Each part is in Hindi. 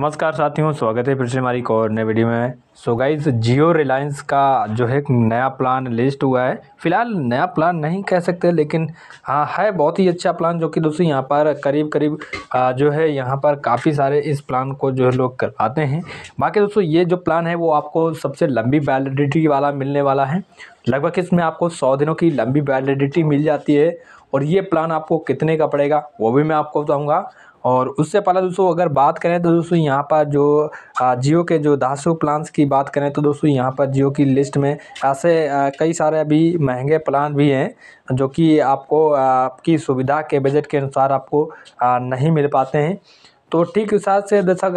नमस्कार साथियों स्वागत है फिर से हमारी एक और नए वीडियो में सो गाइज जियो रिलायंस का जो है नया प्लान लिस्ट हुआ है फ़िलहाल नया प्लान नहीं कह सकते लेकिन हाँ है बहुत ही अच्छा प्लान जो कि दोस्तों यहाँ पर करीब करीब जो है यहाँ पर काफ़ी सारे इस प्लान को जो है लोग करवाते हैं बाकी दोस्तों ये जो प्लान है वो आपको सबसे लंबी वैलिडिटी वाला मिलने वाला है लगभग इसमें आपको सौ दिनों की लंबी वैलिडिटी मिल जाती है और ये प्लान आपको कितने का पड़ेगा वो भी मैं आपको बताऊँगा और उससे पहले दोस्तों अगर बात करें तो दोस्तों यहाँ पर जो जियो के जो दासो प्लान्स की बात करें तो दोस्तों यहाँ पर जियो की लिस्ट में ऐसे कई सारे अभी महंगे प्लान भी हैं जो कि आपको आपकी सुविधा के बजट के अनुसार आपको नहीं मिल पाते हैं तो ठीक हिसाब से देखा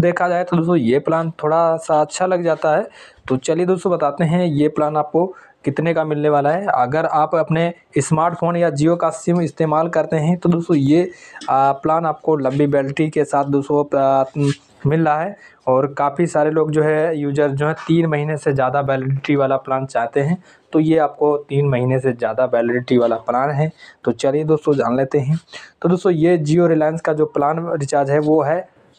देखा जाए तो दोस्तों ये प्लान थोड़ा सा अच्छा लग जाता है तो चलिए दोस्तों बताते हैं ये प्लान आपको कितने का मिलने वाला है अगर आप अपने स्मार्टफोन या जियो का सिम इस्तेमाल करते हैं तो दोस्तों ये प्लान आपको लंबी बैल्टी के साथ दोस्तों मिल रहा है और काफ़ी सारे लोग जो है यूजर जो है तीन महीने से ज़्यादा वैलिडिटी वाला प्लान चाहते हैं तो ये आपको तीन महीने से ज़्यादा वैलिडिटी वाला प्लान है तो चलिए दोस्तों जान लेते हैं तो दोस्तों ये जियो रिलायंस का जो प्लान रिचार्ज है वो है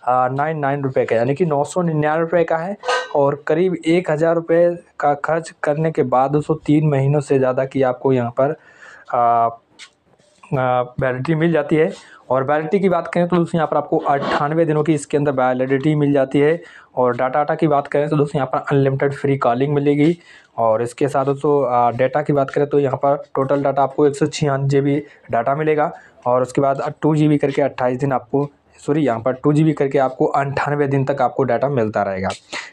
नाइन नाइन रुपये का यानी कि नौ सौ निन्यानवे रुपये का है और करीब एक हज़ार रुपये का खर्च करने के बाद दोस्तों तीन महीनों से ज़्यादा की आपको यहाँ पर वैलिडिटी मिल जाती है और वैलिडिटी की बात करें तो दोस्तों यहाँ पर आपको अट्ठानवे दिनों की इसके अंदर वैलिडिटी मिल जाती है और डाटा डाटा की बात करें तो दोस्तों यहाँ पर अनलिमिटेड फ्री कॉलिंग मिलेगी और इसके साथ दोस्तों डाटा की बात करें तो यहाँ पर टोटल डाटा आपको एक सौ डाटा मिलेगा और उसके बाद टू जी करके अट्ठाईस दिन आपको सॉरी यहाँ पर टू जी करके आपको अंठानवे दिन तक आपको डाटा मिलता रहेगा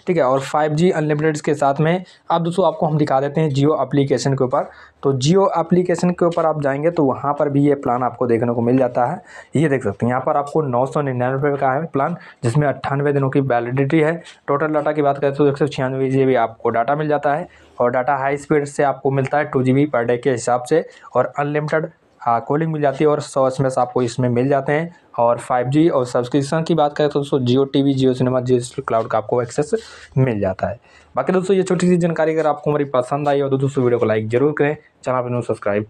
ठीक है और फाइव जी अनलिमिटेड के साथ में अब दोस्तों आपको हम दिखा देते हैं जियो अप्लीकेशन के ऊपर तो जियो अप्लीकेशन के ऊपर आप जाएंगे तो वहाँ पर भी ये प्लान आपको देखने को मिल जाता है ये देख सकते हैं यहाँ पर आपको नौ सौ निन्यानवे का है प्लान जिसमें अट्ठानवे दिनों की वैलिडिटी है टोटल डाटा की बात करें तो एक सौ छियानवे जी बी आपको डाटा मिल जाता है और डाटा हाई स्पीड से आपको मिलता है टू जी बी पर डे के हिसाब से और अनलिमिटेड कॉलिंग हाँ, मिल जाती है और सौ एस आपको इसमें मिल जाते हैं और 5G और सब्सक्रिप्शन की बात करें तो दोस्तों जियो वी जियो सिनेमा जियो क्लाउड का आपको एक्सेस मिल जाता है बाकी दोस्तों ये छोटी सी जानकारी अगर आपको हमारी पसंद आई हो तो दोस्तों वीडियो को लाइक जरूर करें चैनल पर सब्सक्राइब करें